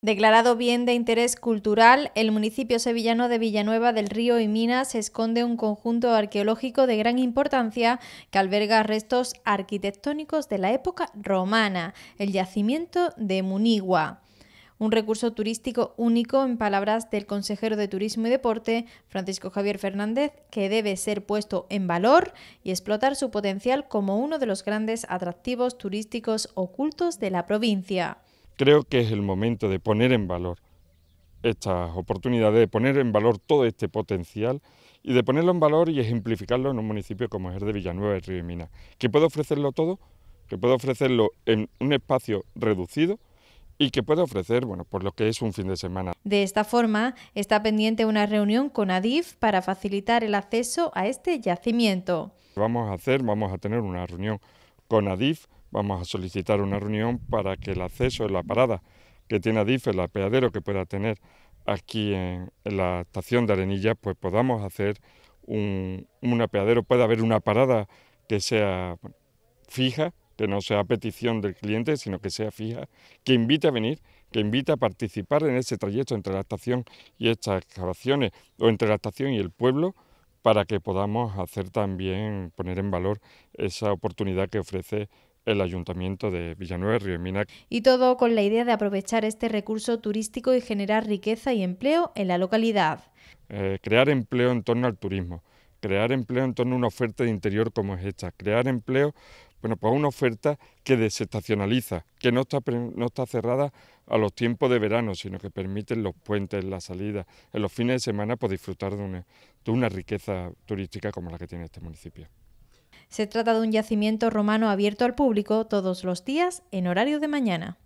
Declarado bien de interés cultural, el municipio sevillano de Villanueva del Río y Minas esconde un conjunto arqueológico de gran importancia que alberga restos arquitectónicos de la época romana, el yacimiento de Munigua. Un recurso turístico único, en palabras del consejero de Turismo y Deporte, Francisco Javier Fernández, que debe ser puesto en valor y explotar su potencial como uno de los grandes atractivos turísticos ocultos de la provincia creo que es el momento de poner en valor estas oportunidades, de poner en valor todo este potencial y de ponerlo en valor y ejemplificarlo en un municipio como es el de Villanueva y Río de Minas, que puede ofrecerlo todo, que puede ofrecerlo en un espacio reducido y que puede ofrecer, bueno, por pues lo que es un fin de semana. De esta forma, está pendiente una reunión con ADIF para facilitar el acceso a este yacimiento. Vamos a hacer, vamos a tener una reunión con ADIF vamos a solicitar una reunión para que el acceso en la parada que tiene Adif, el apeadero que pueda tener aquí en, la estación de Arenillas, pues podamos hacer un, apeadero, pueda haber una parada que sea fija, que no sea petición del cliente, sino que sea fija, que invite a venir, que invite a participar en ese trayecto entre la estación y estas excavaciones, o entre la estación y el pueblo, para que podamos hacer también, poner en valor esa oportunidad que ofrece el Ayuntamiento de Villanueva de Río Mina. Y todo con la idea de aprovechar este recurso turístico y generar riqueza y empleo en la localidad. Eh, crear empleo en torno al turismo, crear empleo en torno a una oferta de interior como es esta, crear empleo bueno, pues una oferta que desestacionaliza, que no está, no está cerrada a los tiempos de verano, sino que permite los puentes, la salida, en los fines de semana, pues disfrutar de una riqueza turística como la que tiene este municipio. Se trata de un yacimiento romano abierto al público todos los días en horario de mañana.